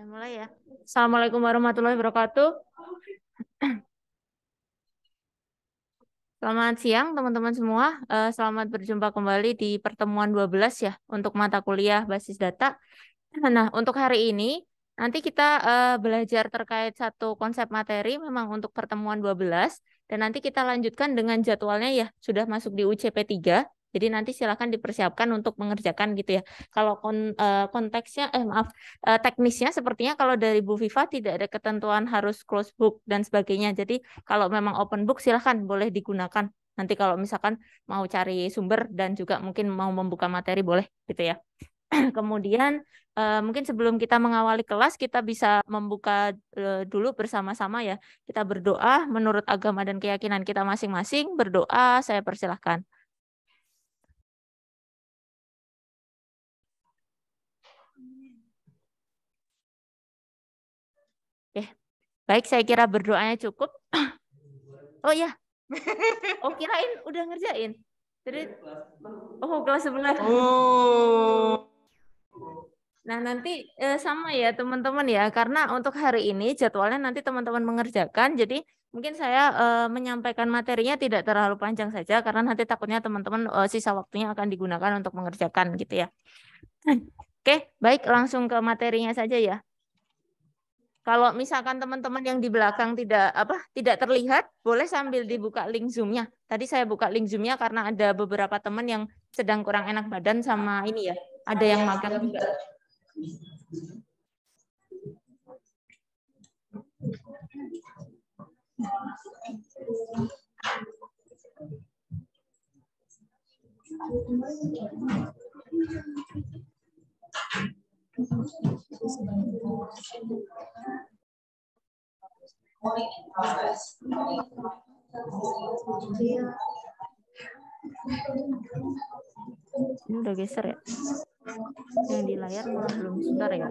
Saya mulai ya. Assalamualaikum warahmatullahi wabarakatuh. Selamat siang teman-teman semua. Eh, selamat berjumpa kembali di pertemuan 12 ya untuk mata kuliah basis data. Nah, untuk hari ini nanti kita eh, belajar terkait satu konsep materi memang untuk pertemuan 12 dan nanti kita lanjutkan dengan jadwalnya ya sudah masuk di UCP 3 jadi nanti silahkan dipersiapkan untuk mengerjakan gitu ya. Kalau eh, konteksnya eh maaf eh, teknisnya sepertinya kalau dari Bu Viva tidak ada ketentuan harus close book dan sebagainya. Jadi kalau memang open book silahkan boleh digunakan. Nanti kalau misalkan mau cari sumber dan juga mungkin mau membuka materi boleh gitu ya. Kemudian eh, mungkin sebelum kita mengawali kelas kita bisa membuka dulu bersama-sama ya. Kita berdoa menurut agama dan keyakinan kita masing-masing. Berdoa, saya persilahkan. Baik, saya kira berdoanya cukup. Oh ya. Oh kirain udah ngerjain. Jadi iya, Oh, kelas sebelah. Oh. Nah, nanti eh, sama ya teman-teman ya karena untuk hari ini jadwalnya nanti teman-teman mengerjakan. Jadi mungkin saya eh, menyampaikan materinya tidak terlalu panjang saja karena nanti takutnya teman-teman eh, sisa waktunya akan digunakan untuk mengerjakan gitu ya. Oke, baik langsung ke materinya saja ya. Kalau misalkan teman-teman yang di belakang tidak apa tidak terlihat, boleh sambil dibuka link Zoom-nya. Tadi saya buka link Zoom-nya karena ada beberapa teman yang sedang kurang enak badan sama ini ya. Ada yang iya, makan juga. Terima kasih. Ini udah geser ya? Yang di layar malah belum sebentar ya?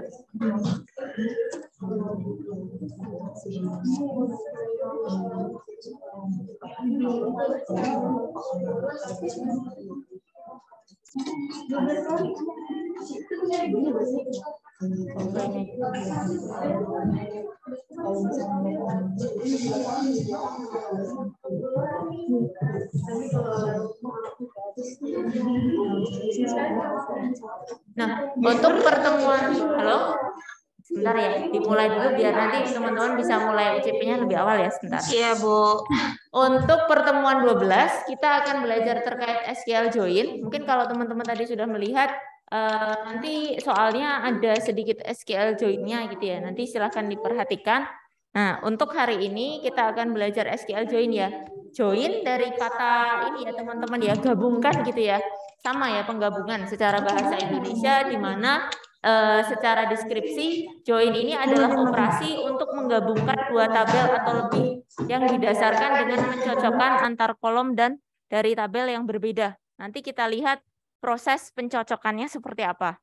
Ini Nah, untuk pertemuan, halo? Sebentar ya, dimulai dulu biar nanti teman-teman bisa mulai UCP-nya lebih awal ya sebentar. Iya, Bu. Untuk pertemuan 12, kita akan belajar terkait SQL join. Mungkin kalau teman-teman tadi sudah melihat Uh, nanti soalnya ada sedikit SQL join-nya gitu ya. Nanti silahkan diperhatikan. Nah, untuk hari ini kita akan belajar SQL join ya. Join dari kata ini ya teman-teman ya, gabungkan gitu ya. Sama ya penggabungan secara bahasa Indonesia di mana uh, secara deskripsi join ini adalah operasi untuk menggabungkan dua tabel atau lebih yang didasarkan dengan mencocokkan antar kolom dan dari tabel yang berbeda. Nanti kita lihat proses pencocokannya seperti apa.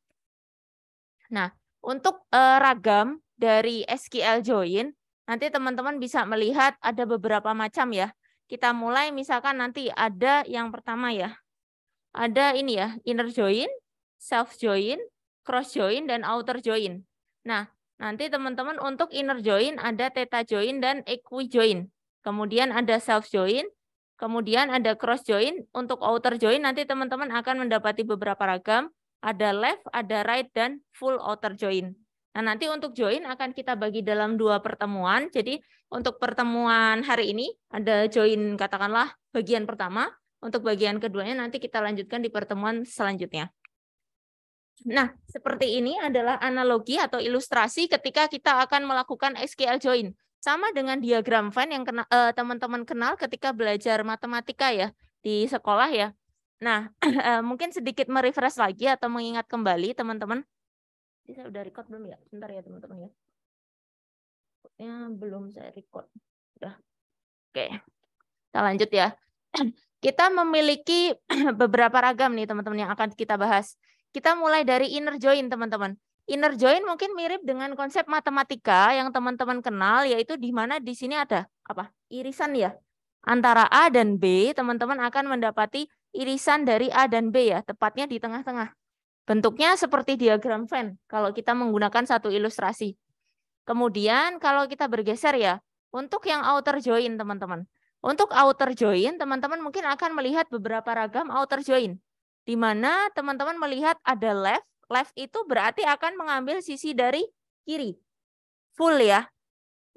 Nah, untuk uh, ragam dari SQL join, nanti teman-teman bisa melihat ada beberapa macam ya. Kita mulai misalkan nanti ada yang pertama ya. Ada ini ya, inner join, self join, cross join dan outer join. Nah, nanti teman-teman untuk inner join ada theta join dan equi join. Kemudian ada self join, Kemudian ada cross join. Untuk outer join nanti teman-teman akan mendapati beberapa ragam. Ada left, ada right, dan full outer join. Nah nanti untuk join akan kita bagi dalam dua pertemuan. Jadi untuk pertemuan hari ini ada join katakanlah bagian pertama. Untuk bagian keduanya nanti kita lanjutkan di pertemuan selanjutnya. Nah, seperti ini adalah analogi atau ilustrasi ketika kita akan melakukan SQL join sama dengan diagram Venn yang eh, teman-teman kenal, uh, teman -teman kenal ketika belajar matematika ya di sekolah ya. Nah, eh, mungkin sedikit merefresh lagi atau mengingat kembali teman-teman. Saya udah record belum ya? Bentar ya teman-teman ya. Ya, belum saya record. Udah. Oke. Kita lanjut ya. Kita memiliki beberapa ragam nih teman-teman yang akan kita bahas. Kita mulai dari inner join teman-teman. Inner join mungkin mirip dengan konsep matematika yang teman-teman kenal, yaitu di mana di sini ada apa irisan ya antara A dan B, teman-teman akan mendapati irisan dari A dan B ya, tepatnya di tengah-tengah. Bentuknya seperti diagram Venn kalau kita menggunakan satu ilustrasi. Kemudian kalau kita bergeser ya, untuk yang outer join teman-teman. Untuk outer join, teman-teman mungkin akan melihat beberapa ragam outer join. Di mana teman-teman melihat ada left, left itu berarti akan mengambil sisi dari kiri. Full ya.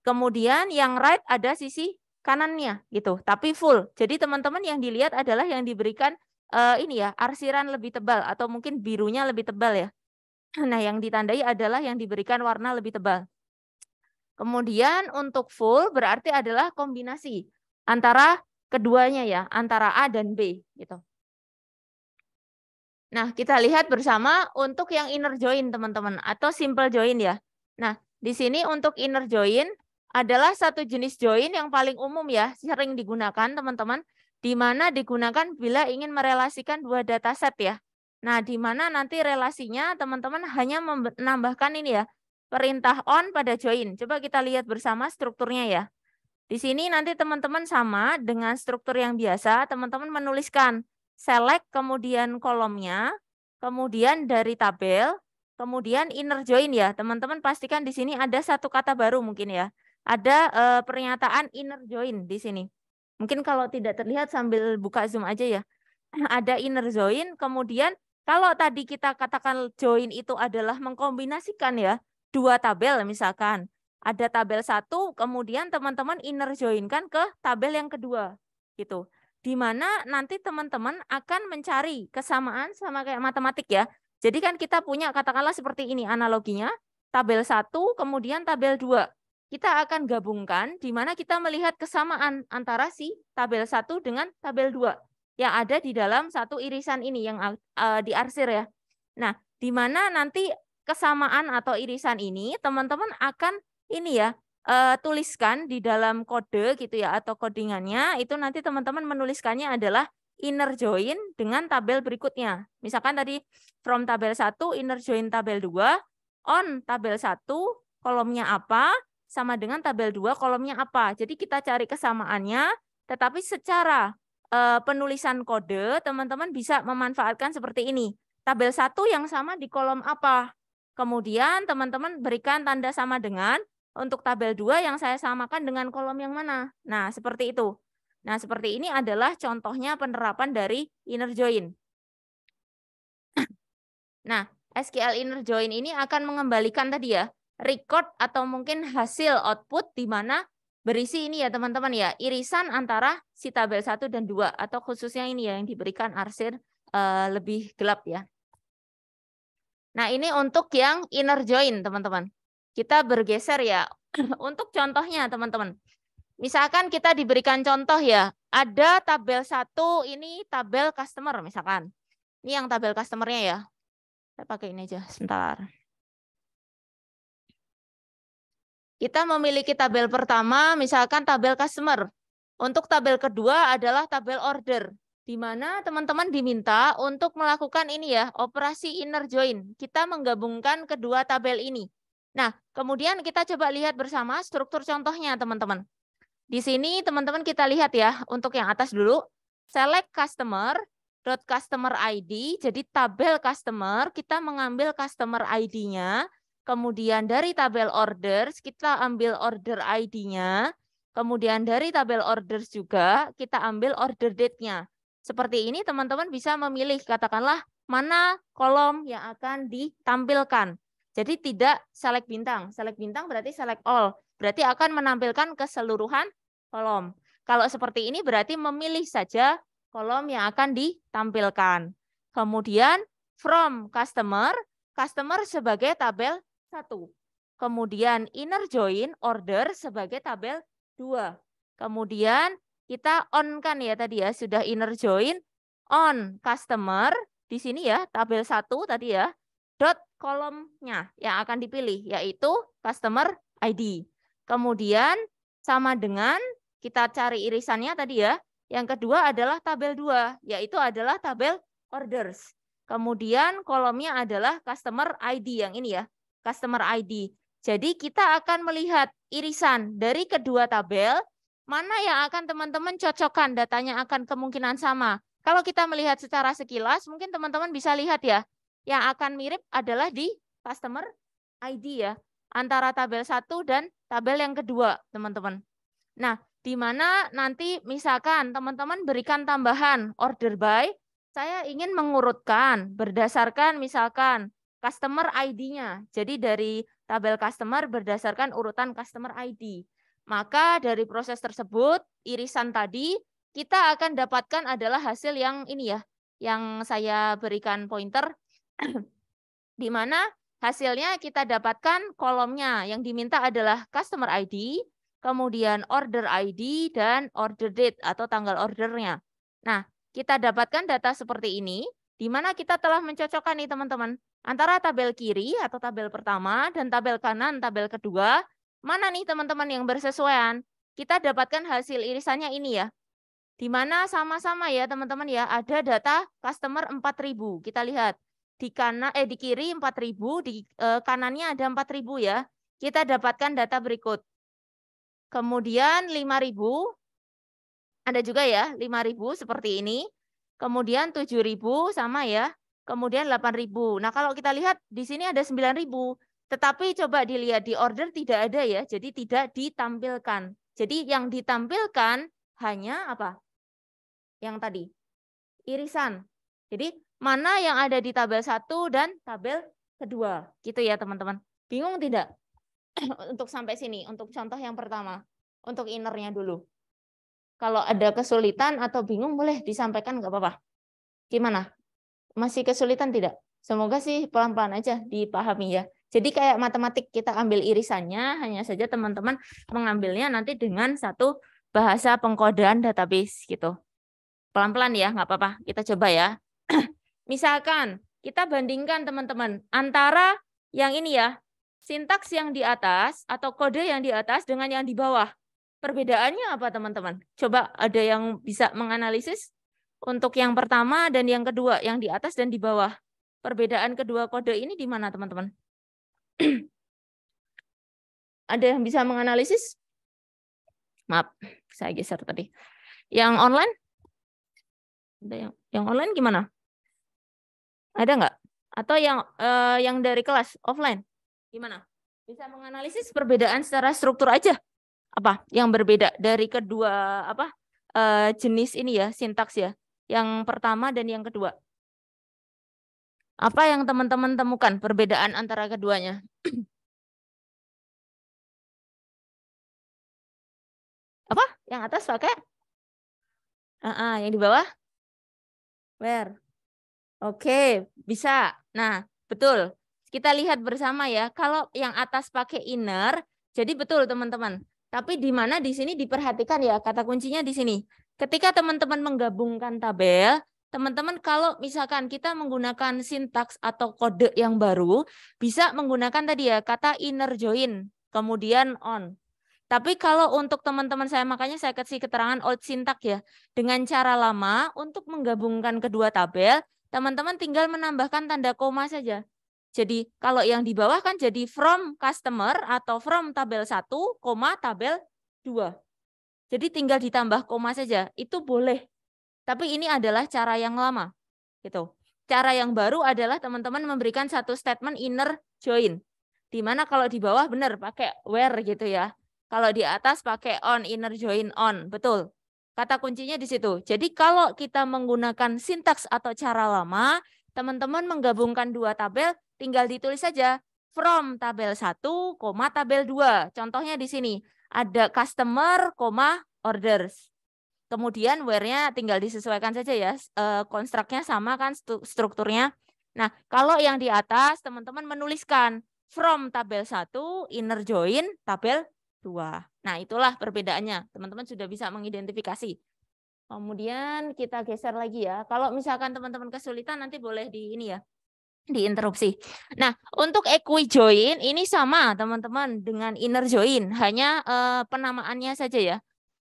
Kemudian yang right ada sisi kanannya gitu, tapi full. Jadi teman-teman yang dilihat adalah yang diberikan uh, ini ya, arsiran lebih tebal atau mungkin birunya lebih tebal ya. Nah, yang ditandai adalah yang diberikan warna lebih tebal. Kemudian untuk full berarti adalah kombinasi antara keduanya ya, antara A dan B gitu. Nah, kita lihat bersama untuk yang inner join, teman-teman, atau simple join ya. Nah, di sini untuk inner join adalah satu jenis join yang paling umum ya, sering digunakan, teman-teman, di mana digunakan bila ingin merelasikan dua data set ya. Nah, di mana nanti relasinya teman-teman hanya menambahkan ini ya, perintah on pada join. Coba kita lihat bersama strukturnya ya. Di sini nanti teman-teman sama dengan struktur yang biasa, teman-teman menuliskan select kemudian kolomnya, kemudian dari tabel, kemudian inner join ya. Teman-teman pastikan di sini ada satu kata baru mungkin ya. Ada eh, pernyataan inner join di sini. Mungkin kalau tidak terlihat sambil buka Zoom aja ya. Ada inner join, kemudian kalau tadi kita katakan join itu adalah mengkombinasikan ya dua tabel misalkan. Ada tabel satu, kemudian teman-teman inner join kan ke tabel yang kedua gitu di mana nanti teman-teman akan mencari kesamaan sama kayak matematik ya. Jadi kan kita punya katakanlah seperti ini analoginya, tabel 1 kemudian tabel 2. Kita akan gabungkan di mana kita melihat kesamaan antara si tabel 1 dengan tabel 2 yang ada di dalam satu irisan ini yang uh, e, diarsir ya. Nah, di mana nanti kesamaan atau irisan ini teman-teman akan ini ya uh, tuliskan di dalam kode gitu ya atau codingannya itu nanti teman-teman menuliskannya adalah inner join dengan tabel berikutnya. Misalkan tadi from tabel 1 inner join tabel 2 on tabel 1 kolomnya apa sama dengan tabel 2 kolomnya apa. Jadi kita cari kesamaannya tetapi secara uh, penulisan kode teman-teman bisa memanfaatkan seperti ini. Tabel 1 yang sama di kolom apa? Kemudian teman-teman berikan tanda sama dengan untuk tabel 2 yang saya samakan dengan kolom yang mana. Nah, seperti itu. Nah, seperti ini adalah contohnya penerapan dari inner join. Nah, SQL inner join ini akan mengembalikan tadi ya, record atau mungkin hasil output di mana berisi ini ya teman-teman ya, irisan antara si tabel 1 dan 2 atau khususnya ini ya yang diberikan arsir uh, lebih gelap ya. Nah, ini untuk yang inner join, teman-teman. Kita bergeser ya. Untuk contohnya teman-teman. Misalkan kita diberikan contoh ya, ada tabel satu ini tabel customer misalkan. Ini yang tabel customernya ya. Saya pakai ini aja sebentar. Kita memiliki tabel pertama, misalkan tabel customer. Untuk tabel kedua adalah tabel order, di mana teman-teman diminta untuk melakukan ini ya, operasi inner join. Kita menggabungkan kedua tabel ini. Nah, kemudian kita coba lihat bersama struktur contohnya, teman-teman. Di sini, teman-teman kita lihat ya, untuk yang atas dulu, select customer, dot customer ID, jadi tabel customer, kita mengambil customer ID-nya, kemudian dari tabel orders, kita ambil order ID-nya, kemudian dari tabel orders juga, kita ambil order date-nya. Seperti ini teman-teman bisa memilih, katakanlah mana kolom yang akan ditampilkan. Jadi tidak select bintang. Select bintang berarti select all. Berarti akan menampilkan keseluruhan kolom. Kalau seperti ini berarti memilih saja kolom yang akan ditampilkan. Kemudian from customer, customer sebagai tabel 1. Kemudian inner join order sebagai tabel 2. Kemudian kita on kan ya tadi ya, sudah inner join on customer di sini ya, tabel 1 tadi ya, dot kolomnya yang akan dipilih, yaitu customer ID. Kemudian sama dengan kita cari irisannya tadi ya. Yang kedua adalah tabel 2, yaitu adalah tabel orders. Kemudian kolomnya adalah customer ID yang ini ya, customer ID. Jadi kita akan melihat irisan dari kedua tabel, mana yang akan teman-teman cocokkan datanya akan kemungkinan sama. Kalau kita melihat secara sekilas, mungkin teman-teman bisa lihat ya, yang akan mirip adalah di customer ID ya, antara tabel satu dan tabel yang kedua, teman-teman. Nah, di mana nanti misalkan teman-teman berikan tambahan order by, saya ingin mengurutkan berdasarkan misalkan customer ID-nya. Jadi dari tabel customer berdasarkan urutan customer ID. Maka dari proses tersebut, irisan tadi kita akan dapatkan adalah hasil yang ini ya, yang saya berikan pointer di mana hasilnya kita dapatkan kolomnya yang diminta adalah customer ID, kemudian order ID dan order date atau tanggal ordernya. Nah, kita dapatkan data seperti ini di mana kita telah mencocokkan nih teman-teman antara tabel kiri atau tabel pertama dan tabel kanan tabel kedua mana nih teman-teman yang bersesuaian kita dapatkan hasil irisannya ini ya di mana sama-sama ya teman-teman ya ada data customer 4000 kita lihat di kanan eh di kiri 4000, di eh, kanannya ada 4000 ya. Kita dapatkan data berikut. Kemudian 5000 ada juga ya, 5000 seperti ini. Kemudian 7000 sama ya. Kemudian 8000. Nah, kalau kita lihat di sini ada 9000, tetapi coba dilihat di order tidak ada ya, jadi tidak ditampilkan. Jadi yang ditampilkan hanya apa? Yang tadi. Irisan. Jadi mana yang ada di tabel 1 dan tabel kedua. Gitu ya teman-teman. Bingung tidak? untuk sampai sini, untuk contoh yang pertama. Untuk innernya dulu. Kalau ada kesulitan atau bingung boleh disampaikan nggak apa-apa. Gimana? Masih kesulitan tidak? Semoga sih pelan-pelan aja dipahami ya. Jadi kayak matematik kita ambil irisannya, hanya saja teman-teman mengambilnya nanti dengan satu bahasa pengkodean database gitu. Pelan-pelan ya, nggak apa-apa. Kita coba ya. Misalkan kita bandingkan teman-teman antara yang ini ya, sintaks yang di atas atau kode yang di atas dengan yang di bawah. Perbedaannya apa teman-teman? Coba ada yang bisa menganalisis untuk yang pertama dan yang kedua, yang di atas dan di bawah. Perbedaan kedua kode ini di mana teman-teman? ada yang bisa menganalisis? Maaf, saya geser tadi. Yang online? Ada yang yang online gimana? Ada nggak? Atau yang uh, yang dari kelas offline? Gimana? Bisa menganalisis perbedaan secara struktur aja. Apa yang berbeda dari kedua apa uh, jenis ini ya, sintaks ya. Yang pertama dan yang kedua. Apa yang teman-teman temukan perbedaan antara keduanya? apa? Yang atas pakai? Uh -uh, yang di bawah? Where? Oke, bisa. Nah, betul. Kita lihat bersama ya. Kalau yang atas pakai inner, jadi betul teman-teman. Tapi di mana di sini diperhatikan ya kata kuncinya di sini. Ketika teman-teman menggabungkan tabel, teman-teman kalau misalkan kita menggunakan sintaks atau kode yang baru, bisa menggunakan tadi ya kata inner join, kemudian on. Tapi kalau untuk teman-teman saya, makanya saya kasih keterangan old sintak ya. Dengan cara lama, untuk menggabungkan kedua tabel, Teman-teman tinggal menambahkan tanda koma saja. Jadi kalau yang di bawah kan jadi from customer atau from tabel 1, koma tabel 2. Jadi tinggal ditambah koma saja, itu boleh. Tapi ini adalah cara yang lama. gitu. Cara yang baru adalah teman-teman memberikan satu statement inner join. Di mana kalau di bawah benar pakai where gitu ya. Kalau di atas pakai on, inner join on. Betul. Kata kuncinya di situ. Jadi kalau kita menggunakan sintaks atau cara lama, teman-teman menggabungkan dua tabel, tinggal ditulis saja from tabel 1, tabel 2. Contohnya di sini ada customer, koma orders. Kemudian where-nya tinggal disesuaikan saja ya. Eh, Konstruknya sama kan strukturnya. Nah, kalau yang di atas teman-teman menuliskan from tabel 1 inner join tabel 2. Nah, itulah perbedaannya. Teman-teman sudah bisa mengidentifikasi. Kemudian kita geser lagi ya. Kalau misalkan teman-teman kesulitan nanti boleh di ini ya, diinterupsi. Nah, untuk equi join ini sama teman-teman dengan inner join, hanya eh, penamaannya saja ya.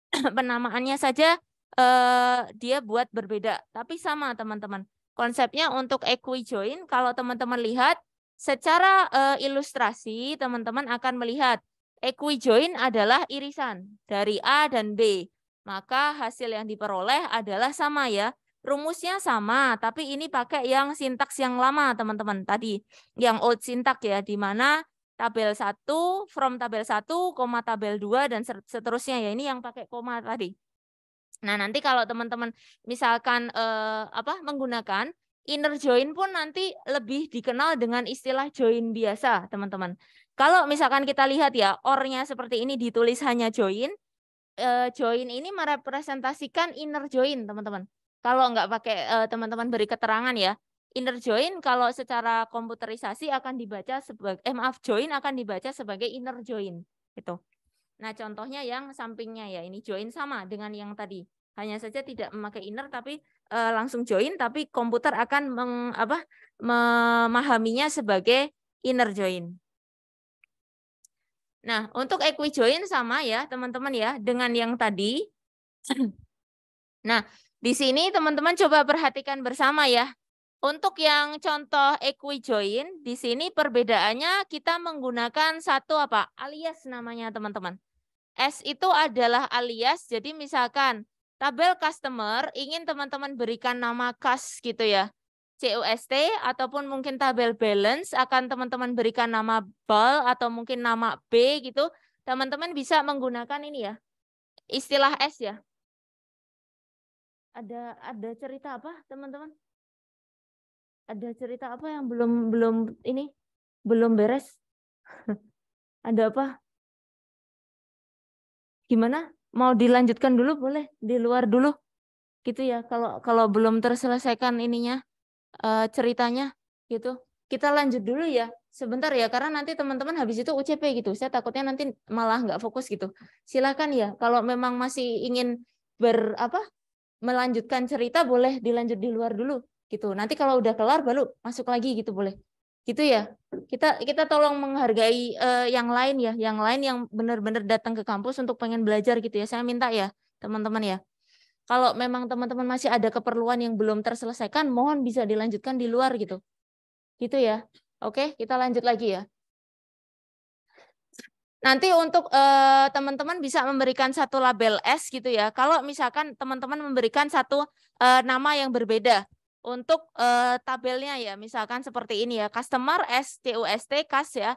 penamaannya saja eh, dia buat berbeda, tapi sama teman-teman. Konsepnya untuk equi join kalau teman-teman lihat secara eh, ilustrasi teman-teman akan melihat Equijoin adalah irisan dari A dan B. Maka hasil yang diperoleh adalah sama ya. Rumusnya sama, tapi ini pakai yang sintaks yang lama, teman-teman. Tadi yang old sintak ya, di mana tabel 1, from tabel 1, koma tabel 2, dan seterusnya ya. Ini yang pakai koma tadi. Nah, nanti kalau teman-teman misalkan eh, apa menggunakan inner join pun nanti lebih dikenal dengan istilah join biasa, teman-teman. Kalau misalkan kita lihat ya, ornya seperti ini ditulis hanya join, eh, join ini merepresentasikan inner join, teman-teman. Kalau nggak pakai eh, teman-teman beri keterangan ya, inner join kalau secara komputerisasi akan dibaca sebagai eh maaf join akan dibaca sebagai inner join gitu. Nah, contohnya yang sampingnya ya, ini join sama dengan yang tadi. Hanya saja tidak memakai inner tapi e, langsung join tapi komputer akan meng, apa memahaminya sebagai inner join. Nah, untuk equijoin sama ya, teman-teman ya, dengan yang tadi. Nah, di sini teman-teman coba perhatikan bersama ya. Untuk yang contoh equijoin, di sini perbedaannya kita menggunakan satu apa? Alias namanya, teman-teman. S itu adalah alias, jadi misalkan tabel customer ingin teman-teman berikan nama kas gitu ya. CUST ataupun mungkin tabel balance akan teman-teman berikan nama bal atau mungkin nama B gitu. Teman-teman bisa menggunakan ini ya. Istilah S ya. Ada ada cerita apa, teman-teman? Ada cerita apa yang belum belum ini belum beres? ada apa? Gimana? Mau dilanjutkan dulu boleh? Di luar dulu. Gitu ya kalau kalau belum terselesaikan ininya uh, ceritanya gitu. Kita lanjut dulu ya sebentar ya karena nanti teman-teman habis itu UCP gitu. Saya takutnya nanti malah nggak fokus gitu. Silakan ya kalau memang masih ingin ber apa melanjutkan cerita boleh dilanjut di luar dulu gitu. Nanti kalau udah kelar baru masuk lagi gitu boleh. Gitu ya. Kita kita tolong menghargai uh, yang lain ya, yang lain yang benar-benar datang ke kampus untuk pengen belajar gitu ya. Saya minta ya teman-teman ya kalau memang teman-teman masih ada keperluan yang belum terselesaikan, mohon bisa dilanjutkan di luar gitu. Gitu ya. Oke, kita lanjut lagi ya. Nanti untuk eh, teman-teman uh, bisa memberikan satu label S gitu ya. Kalau misalkan teman-teman memberikan satu uh, nama yang berbeda untuk uh, tabelnya ya, misalkan seperti ini ya, customer S T U S T cash ya,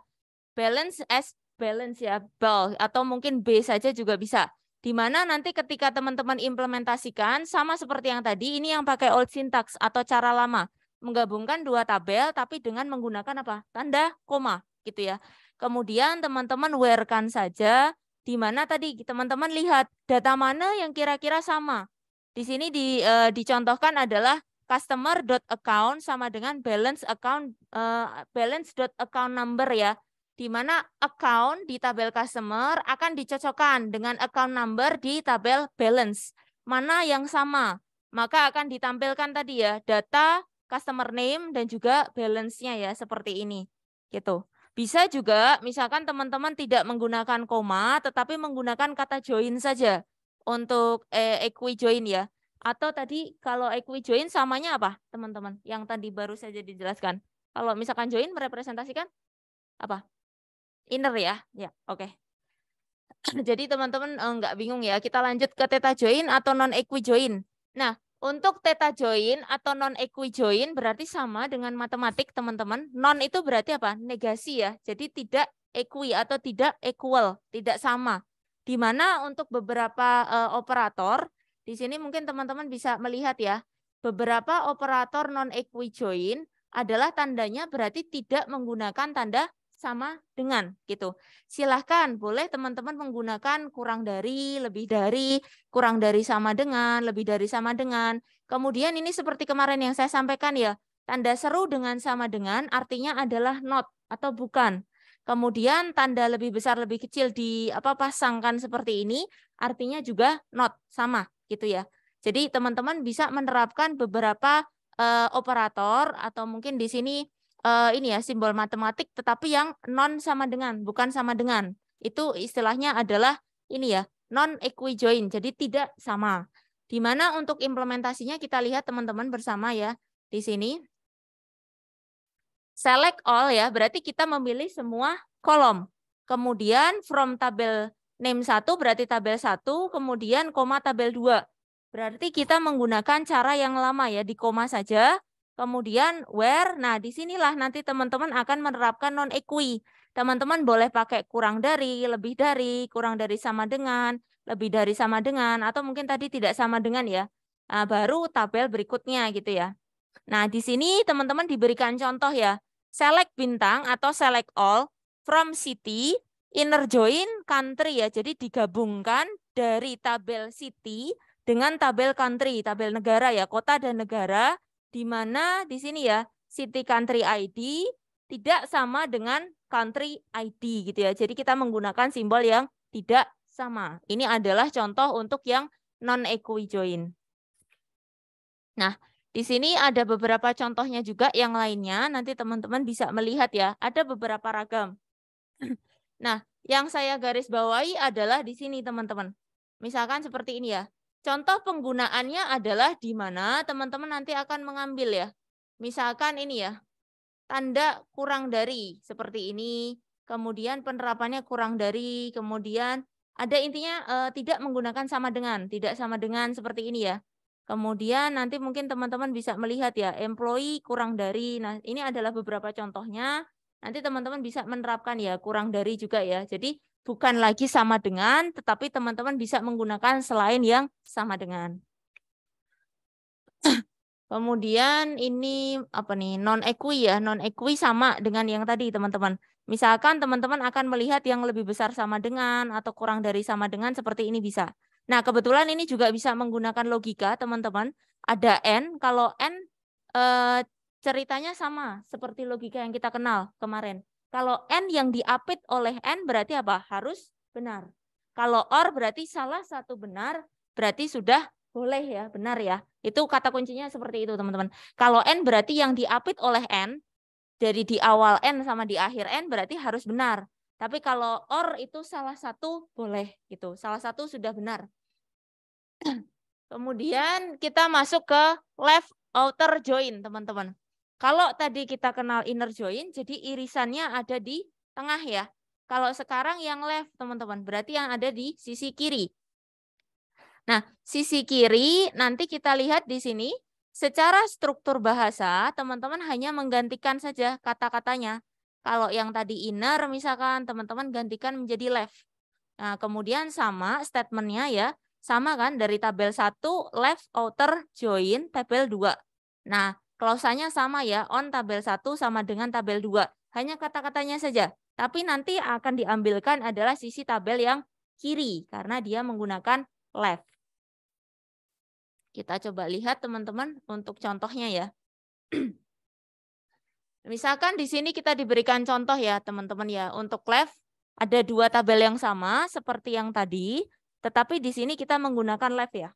balance S balance ya, bal atau mungkin B saja juga bisa di mana nanti ketika teman-teman implementasikan sama seperti yang tadi ini yang pakai old syntax atau cara lama menggabungkan dua tabel tapi dengan menggunakan apa tanda koma gitu ya kemudian teman-teman where saja di mana tadi teman-teman lihat data mana yang kira-kira sama di sini di, e, dicontohkan adalah customer account sama dengan balance account e, balance account number ya di mana account di tabel customer akan dicocokkan dengan account number di tabel balance. Mana yang sama? Maka akan ditampilkan tadi ya data customer name dan juga balance-nya ya seperti ini. Gitu. Bisa juga misalkan teman-teman tidak menggunakan koma tetapi menggunakan kata join saja untuk eh, equi join ya. Atau tadi kalau equi join samanya apa, teman-teman? Yang tadi baru saja dijelaskan. Kalau misalkan join merepresentasikan apa? Inner ya. Ya, oke. Okay. Jadi teman-teman eh, nggak bingung ya. Kita lanjut ke theta join atau non equi join. Nah, untuk theta join atau non equi join berarti sama dengan matematik, teman-teman. Non itu berarti apa? Negasi ya. Jadi tidak equi atau tidak equal, tidak sama. Di mana untuk beberapa uh, operator di sini mungkin teman-teman bisa melihat ya, beberapa operator non equi join adalah tandanya berarti tidak menggunakan tanda sama dengan gitu. Silahkan, boleh teman-teman menggunakan kurang dari, lebih dari, kurang dari sama dengan, lebih dari sama dengan. Kemudian ini seperti kemarin yang saya sampaikan ya, tanda seru dengan sama dengan artinya adalah not atau bukan. Kemudian tanda lebih besar lebih kecil di apa pasangkan seperti ini artinya juga not sama gitu ya. Jadi teman-teman bisa menerapkan beberapa uh, operator atau mungkin di sini uh, ini ya simbol matematik tetapi yang non sama dengan bukan sama dengan itu istilahnya adalah ini ya non equijoin jadi tidak sama Dimana untuk implementasinya kita lihat teman-teman bersama ya di sini select all ya berarti kita memilih semua kolom kemudian from tabel name 1 berarti tabel 1 kemudian koma tabel 2 berarti kita menggunakan cara yang lama ya di koma saja Kemudian where, nah disinilah nanti teman-teman akan menerapkan non-equi. Teman-teman boleh pakai kurang dari, lebih dari, kurang dari sama dengan, lebih dari sama dengan, atau mungkin tadi tidak sama dengan ya. Nah, baru tabel berikutnya gitu ya. Nah di sini teman-teman diberikan contoh ya. Select bintang atau select all from city, inner join country ya. Jadi digabungkan dari tabel city dengan tabel country, tabel negara ya, kota dan negara di mana di sini ya city country ID tidak sama dengan country ID gitu ya. Jadi kita menggunakan simbol yang tidak sama. Ini adalah contoh untuk yang non equijoin. Nah, di sini ada beberapa contohnya juga yang lainnya. Nanti teman-teman bisa melihat ya, ada beberapa ragam. Nah, yang saya garis bawahi adalah di sini teman-teman. Misalkan seperti ini ya. Contoh penggunaannya adalah di mana teman-teman nanti akan mengambil ya. Misalkan ini ya, tanda kurang dari seperti ini, kemudian penerapannya kurang dari, kemudian ada intinya e, tidak menggunakan sama dengan, tidak sama dengan seperti ini ya. Kemudian nanti mungkin teman-teman bisa melihat ya, employee kurang dari. Nah, ini adalah beberapa contohnya. Nanti teman-teman bisa menerapkan ya kurang dari juga ya. Jadi bukan lagi sama dengan, tetapi teman-teman bisa menggunakan selain yang sama dengan. Kemudian ini apa nih non equi ya non equi sama dengan yang tadi teman-teman. Misalkan teman-teman akan melihat yang lebih besar sama dengan atau kurang dari sama dengan seperti ini bisa. Nah kebetulan ini juga bisa menggunakan logika teman-teman. Ada n kalau n e, ceritanya sama seperti logika yang kita kenal kemarin. Kalau N yang diapit oleh N berarti apa? Harus benar. Kalau or berarti salah satu benar, berarti sudah boleh ya, benar ya. Itu kata kuncinya seperti itu teman-teman. Kalau N berarti yang diapit oleh N, dari di awal N sama di akhir N berarti harus benar. Tapi kalau or itu salah satu boleh gitu. Salah satu sudah benar. Kemudian kita masuk ke left outer join, teman-teman. Kalau tadi kita kenal inner join, jadi irisannya ada di tengah ya. Kalau sekarang yang left, teman-teman, berarti yang ada di sisi kiri. Nah, sisi kiri nanti kita lihat di sini, secara struktur bahasa, teman-teman hanya menggantikan saja kata-katanya. Kalau yang tadi inner misalkan, teman-teman gantikan menjadi left. Nah, kemudian sama statementnya ya, sama kan dari tabel 1, left outer join tabel 2. Nah, Klausanya sama ya, on tabel 1 sama dengan tabel 2. Hanya kata-katanya saja. Tapi nanti akan diambilkan adalah sisi tabel yang kiri, karena dia menggunakan left. Kita coba lihat teman-teman untuk contohnya ya. Misalkan di sini kita diberikan contoh ya teman-teman ya. Untuk left ada dua tabel yang sama seperti yang tadi, tetapi di sini kita menggunakan left ya.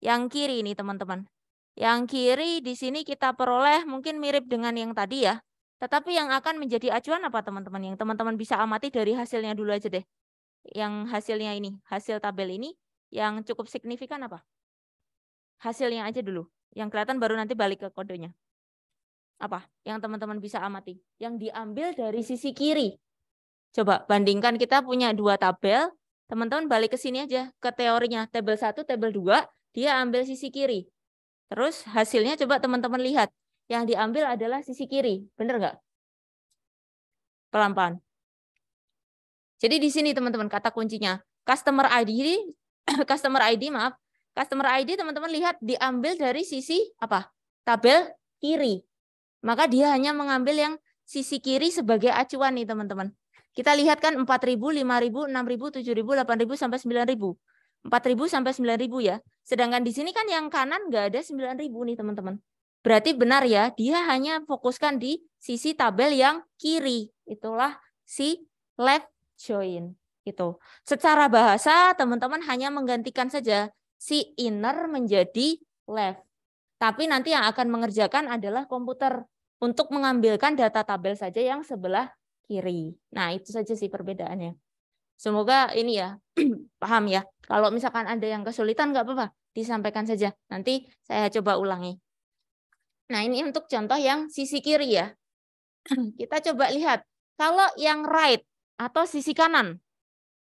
Yang kiri ini teman-teman. Yang kiri di sini kita peroleh mungkin mirip dengan yang tadi ya. Tetapi yang akan menjadi acuan apa teman-teman? Yang teman-teman bisa amati dari hasilnya dulu aja deh. Yang hasilnya ini, hasil tabel ini yang cukup signifikan apa? Hasilnya aja dulu. Yang kelihatan baru nanti balik ke kodenya. Apa? Yang teman-teman bisa amati. Yang diambil dari sisi kiri. Coba bandingkan kita punya dua tabel. Teman-teman balik ke sini aja, ke teorinya. Tabel 1, tabel 2, dia ambil sisi kiri Terus hasilnya coba teman-teman lihat. Yang diambil adalah sisi kiri. Benar nggak? Pelan-pelan. Jadi di sini teman-teman kata kuncinya. Customer ID, customer ID maaf. Customer ID teman-teman lihat diambil dari sisi apa? Tabel kiri. Maka dia hanya mengambil yang sisi kiri sebagai acuan nih teman-teman. Kita lihat kan 4.000, 5.000, 6.000, 7.000, 8.000 sampai 9.000. 4.000 sampai 9.000 ya. Sedangkan di sini kan yang kanan nggak ada 9.000 nih teman-teman. Berarti benar ya, dia hanya fokuskan di sisi tabel yang kiri. Itulah si left join. Itu. Secara bahasa, teman-teman hanya menggantikan saja si inner menjadi left. Tapi nanti yang akan mengerjakan adalah komputer untuk mengambilkan data tabel saja yang sebelah kiri. Nah, itu saja sih perbedaannya. Semoga ini ya paham ya. Kalau misalkan ada yang kesulitan nggak apa-apa, disampaikan saja. Nanti saya coba ulangi. Nah ini untuk contoh yang sisi kiri ya. Kita coba lihat kalau yang right atau sisi kanan.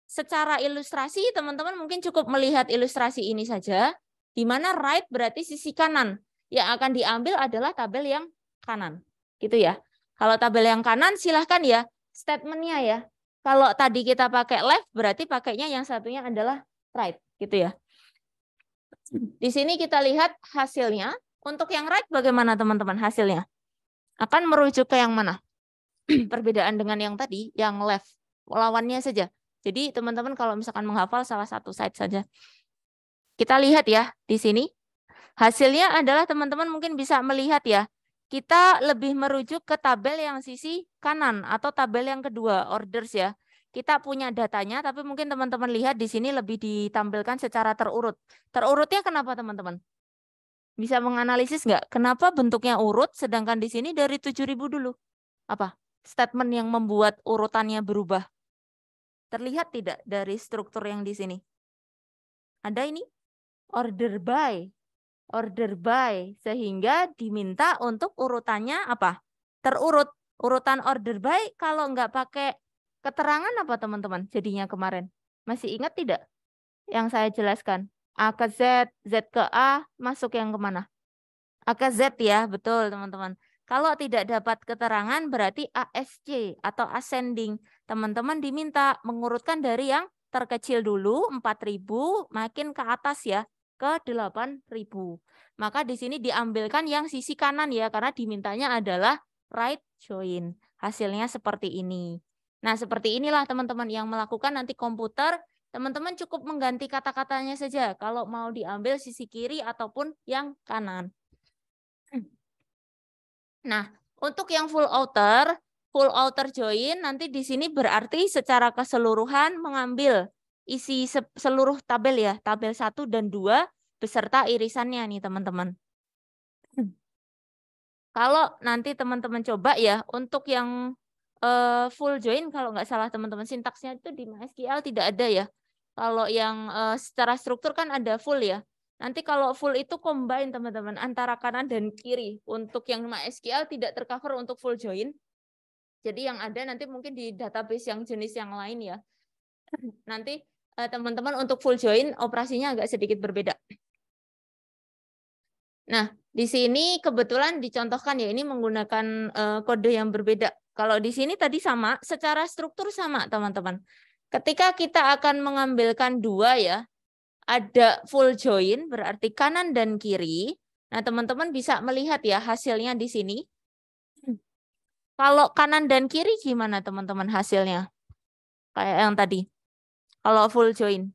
Secara ilustrasi teman-teman mungkin cukup melihat ilustrasi ini saja, di mana right berarti sisi kanan. Yang akan diambil adalah tabel yang kanan. Gitu ya. Kalau tabel yang kanan silahkan ya statementnya ya kalau tadi kita pakai left, berarti pakainya yang satunya adalah right, gitu ya. Di sini kita lihat hasilnya. Untuk yang right bagaimana teman-teman hasilnya? Akan merujuk ke yang mana? Perbedaan dengan yang tadi, yang left. Lawannya saja. Jadi teman-teman kalau misalkan menghafal salah satu side saja. Kita lihat ya di sini. Hasilnya adalah teman-teman mungkin bisa melihat ya. Kita lebih merujuk ke tabel yang sisi kanan atau tabel yang kedua, orders ya. Kita punya datanya, tapi mungkin teman-teman lihat di sini lebih ditampilkan secara terurut. Terurutnya kenapa teman-teman? Bisa menganalisis nggak? Kenapa bentuknya urut, sedangkan di sini dari 7.000 dulu? Apa? Statement yang membuat urutannya berubah. Terlihat tidak dari struktur yang di sini? Ada ini? Order by order by sehingga diminta untuk urutannya apa? Terurut. Urutan order by kalau nggak pakai keterangan apa teman-teman jadinya kemarin? Masih ingat tidak yang saya jelaskan? A ke Z, Z ke A, masuk yang kemana? A ke Z ya, betul teman-teman. Kalau tidak dapat keterangan berarti ASC atau ascending. Teman-teman diminta mengurutkan dari yang terkecil dulu 4000 makin ke atas ya ke 8.000. Maka di sini diambilkan yang sisi kanan ya, karena dimintanya adalah right join. Hasilnya seperti ini. Nah, seperti inilah teman-teman yang melakukan nanti komputer, teman-teman cukup mengganti kata-katanya saja kalau mau diambil sisi kiri ataupun yang kanan. Nah, untuk yang full outer, full outer join nanti di sini berarti secara keseluruhan mengambil isi se seluruh tabel ya, tabel 1 dan 2 beserta irisannya nih teman-teman. Kalau nanti teman-teman coba ya, untuk yang uh, full join kalau nggak salah teman-teman sintaksnya itu di MySQL tidak ada ya. Kalau yang uh, secara struktur kan ada full ya. Nanti kalau full itu combine teman-teman antara kanan dan kiri. Untuk yang MySQL tidak tercover untuk full join. Jadi yang ada nanti mungkin di database yang jenis yang lain ya. Nanti Eh, teman-teman untuk full join operasinya agak sedikit berbeda. Nah, di sini kebetulan dicontohkan ya ini menggunakan eh, kode yang berbeda. Kalau di sini tadi sama, secara struktur sama teman-teman. Ketika kita akan mengambilkan dua ya, ada full join berarti kanan dan kiri. Nah, teman-teman bisa melihat ya hasilnya di sini. Kalau kanan dan kiri gimana teman-teman hasilnya? Kayak yang tadi kalau full join.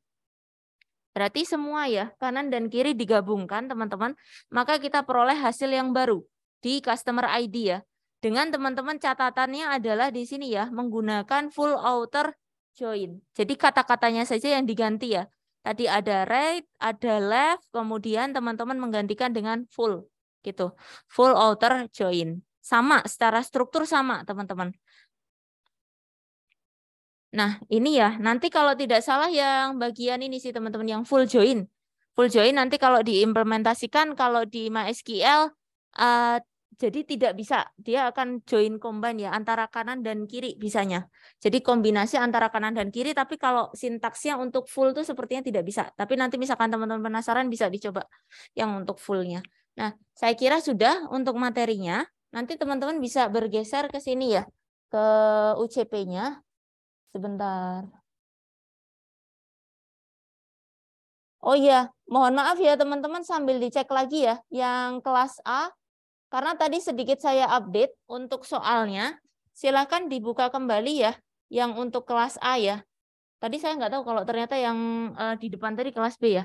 Berarti semua ya, kanan dan kiri digabungkan teman-teman, maka kita peroleh hasil yang baru di customer ID ya. Dengan teman-teman catatannya adalah di sini ya, menggunakan full outer join. Jadi kata-katanya saja yang diganti ya. Tadi ada right, ada left, kemudian teman-teman menggantikan dengan full gitu. Full outer join. Sama, secara struktur sama teman-teman. Nah, ini ya, nanti kalau tidak salah yang bagian ini sih teman-teman yang full join. Full join nanti kalau diimplementasikan kalau di MySQL uh, jadi tidak bisa, dia akan join combine ya antara kanan dan kiri bisanya. Jadi kombinasi antara kanan dan kiri tapi kalau sintaksnya untuk full tuh sepertinya tidak bisa. Tapi nanti misalkan teman-teman penasaran bisa dicoba yang untuk fullnya. Nah, saya kira sudah untuk materinya. Nanti teman-teman bisa bergeser ke sini ya, ke UCP-nya. Sebentar. Oh iya, mohon maaf ya teman-teman sambil dicek lagi ya yang kelas A. Karena tadi sedikit saya update untuk soalnya. Silahkan dibuka kembali ya yang untuk kelas A ya. Tadi saya nggak tahu kalau ternyata yang uh, di depan tadi kelas B ya.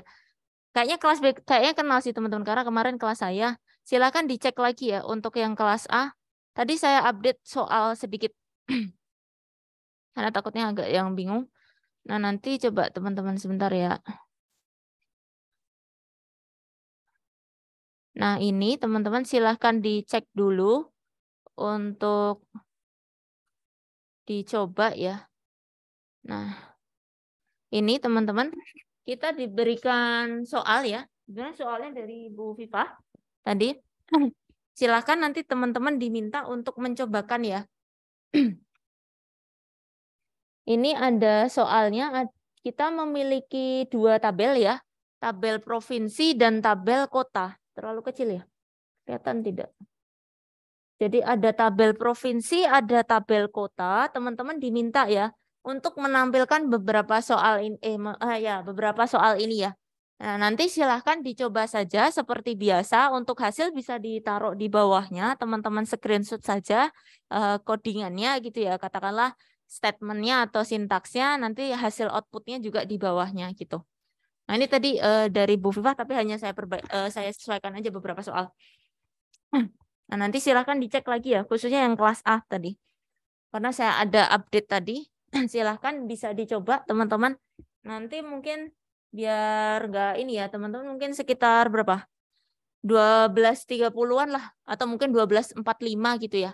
Kayaknya kelas B, kayaknya kenal sih teman-teman karena kemarin kelas saya. Silahkan dicek lagi ya untuk yang kelas A. Tadi saya update soal sedikit. karena takutnya agak yang bingung. Nah, nanti coba teman-teman sebentar ya. Nah, ini teman-teman silahkan dicek dulu untuk dicoba ya. Nah, ini teman-teman kita diberikan soal ya. Sebenarnya soalnya dari Bu Viva tadi. Silahkan nanti teman-teman diminta untuk mencobakan ya Ini ada soalnya kita memiliki dua tabel ya, tabel provinsi dan tabel kota. Terlalu kecil ya? Kelihatan tidak? Jadi ada tabel provinsi, ada tabel kota. Teman-teman diminta ya untuk menampilkan beberapa soal ini eh ah, ya, beberapa soal ini ya. Nah, nanti silahkan dicoba saja seperti biasa. Untuk hasil bisa ditaruh di bawahnya, teman-teman screenshot saja uh, codingannya gitu ya. Katakanlah statementnya atau sintaksnya nanti hasil outputnya juga di bawahnya gitu. Nah ini tadi uh, dari Bu Viva tapi hanya saya perba- uh, saya sesuaikan aja beberapa soal. Nah nanti silahkan dicek lagi ya khususnya yang kelas A tadi karena saya ada update tadi silahkan bisa dicoba teman-teman nanti mungkin biar nggak ini ya teman-teman mungkin sekitar berapa 12.30-an lah atau mungkin 12.45 gitu ya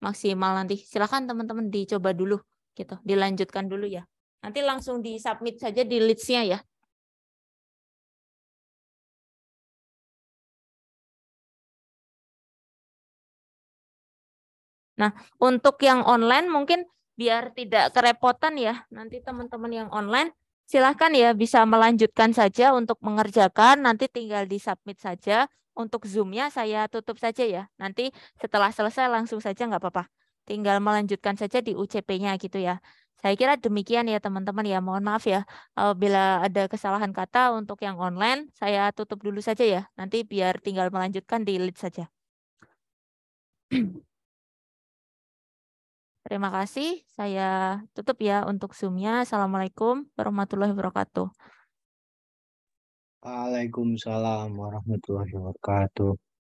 maksimal nanti silahkan teman-teman dicoba dulu Gitu, dilanjutkan dulu ya. Nanti langsung di-submit saja di listnya ya. Nah, untuk yang online mungkin biar tidak kerepotan ya. Nanti teman-teman yang online silahkan ya bisa melanjutkan saja untuk mengerjakan. Nanti tinggal di submit saja. Untuk zoomnya saya tutup saja ya. Nanti setelah selesai langsung saja nggak apa-apa tinggal melanjutkan saja di UCP-nya gitu ya. Saya kira demikian ya teman-teman ya. Mohon maaf ya bila ada kesalahan kata untuk yang online, saya tutup dulu saja ya. Nanti biar tinggal melanjutkan di lead saja. Terima kasih. Saya tutup ya untuk Zoom-nya. Assalamualaikum warahmatullahi wabarakatuh. Waalaikumsalam warahmatullahi wabarakatuh.